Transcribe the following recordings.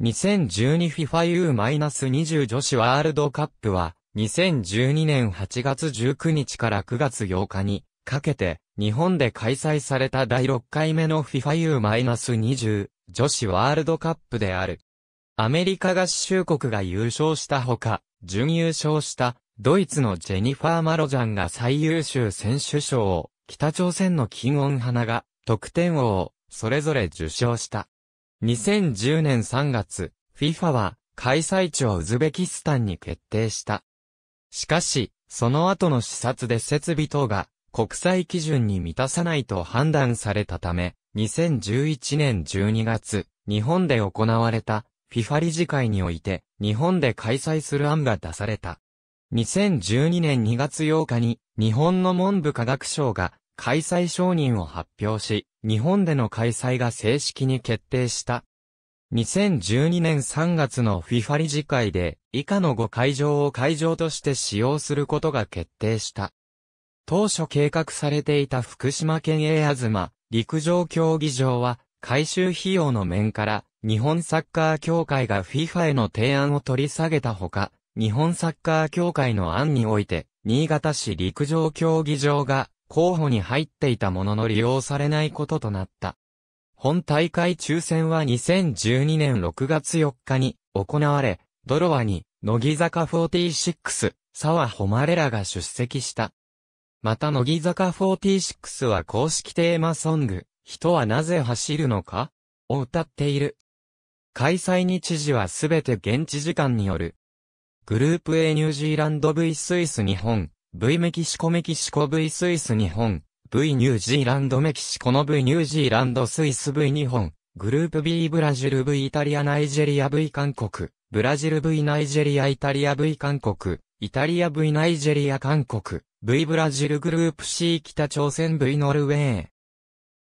2012FIFA U-20 女子ワールドカップは、2012年8月19日から9月8日にかけて、日本で開催された第6回目の FIFA U-20 女子ワールドカップである。アメリカ合衆国が優勝したほか、準優勝したドイツのジェニファー・マロジャンが最優秀選手賞を、北朝鮮の金ハ花が得点王をそれぞれ受賞した。2010年3月、FIFA は開催地をウズベキスタンに決定した。しかし、その後の視察で設備等が国際基準に満たさないと判断されたため、2011年12月、日本で行われた FIFA 理事会において、日本で開催する案が出された。2012年2月8日に、日本の文部科学省が開催承認を発表し、日本での開催が正式に決定した。2012年3月の FIFA 理事会で、以下の5会場を会場として使用することが決定した。当初計画されていた福島県営あずま、陸上競技場は、改修費用の面から、日本サッカー協会が FIFA への提案を取り下げたほか、日本サッカー協会の案において、新潟市陸上競技場が候補に入っていたものの利用されないこととなった。本大会抽選は2012年6月4日に行われ、ドロワに、乃木坂46、沢誉らが出席した。また乃木坂46は公式テーマソング、人はなぜ走るのかを歌っている。開催日時はすべて現地時間による。グループ A ニュージーランド V スイス日本、V メキシコメキシコ V スイス日本 V ニュージーランドメキシコの V ニュージーランドスイス V 日本グループ B ブラジル V イタリアナイジェリア V 韓国ブラジル V ナイジェリアイタリア V 韓国イタリア V ナイジェリア韓国 V ブラジルグループ C 北朝鮮 V ノルウェー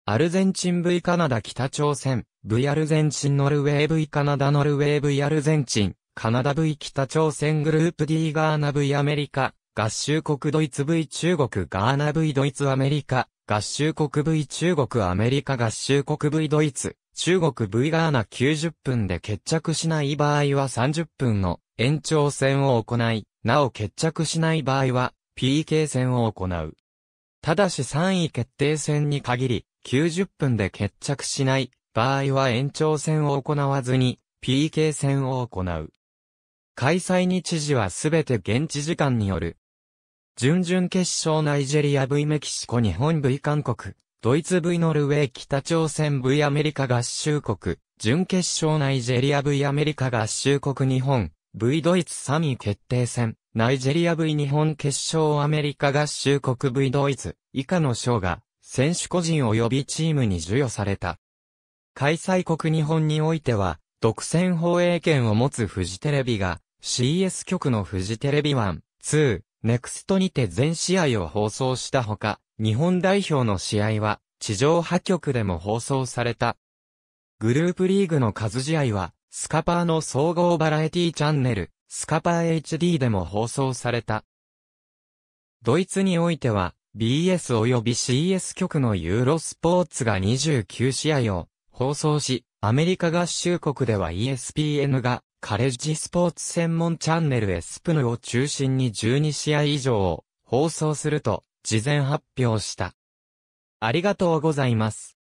アルゼンチン V カナダ北朝鮮 V アルゼンチンノルウェー V カナダノルウェー V アルゼンチンカナダ V 北朝鮮グループ D ガーナ V アメリカ合衆国ドイツ V 中国ガーナ V ドイツアメリカ、合衆国 V 中国アメリカ合衆国 V ドイツ、中国 V ガーナ90分で決着しない場合は30分の延長戦を行い、なお決着しない場合は PK 戦を行う。ただし3位決定戦に限り、90分で決着しない場合は延長戦を行わずに PK 戦を行う。開催日時はすべて現地時間による準々決勝ナイジェリア V メキシコ日本 V 韓国、ドイツ V ノルウェー北朝鮮 V アメリカ合衆国、準決勝ナイジェリア V アメリカ合衆国日本、V ドイツ3位決定戦、ナイジェリア V 日本決勝アメリカ合衆国 V ドイツ、以下の賞が、選手個人及びチームに授与された。開催国日本においては、独占放映権を持つフジテレビが、CS 局のフジテレビ1、2、ネクストにて全試合を放送したほか、日本代表の試合は、地上波局でも放送された。グループリーグの数試合は、スカパーの総合バラエティチャンネル、スカパー HD でも放送された。ドイツにおいては、BS 及び CS 局のユーロスポーツが29試合を放送し、アメリカ合衆国では ESPN がカレッジスポーツ専門チャンネルエスプヌを中心に12試合以上を放送すると事前発表した。ありがとうございます。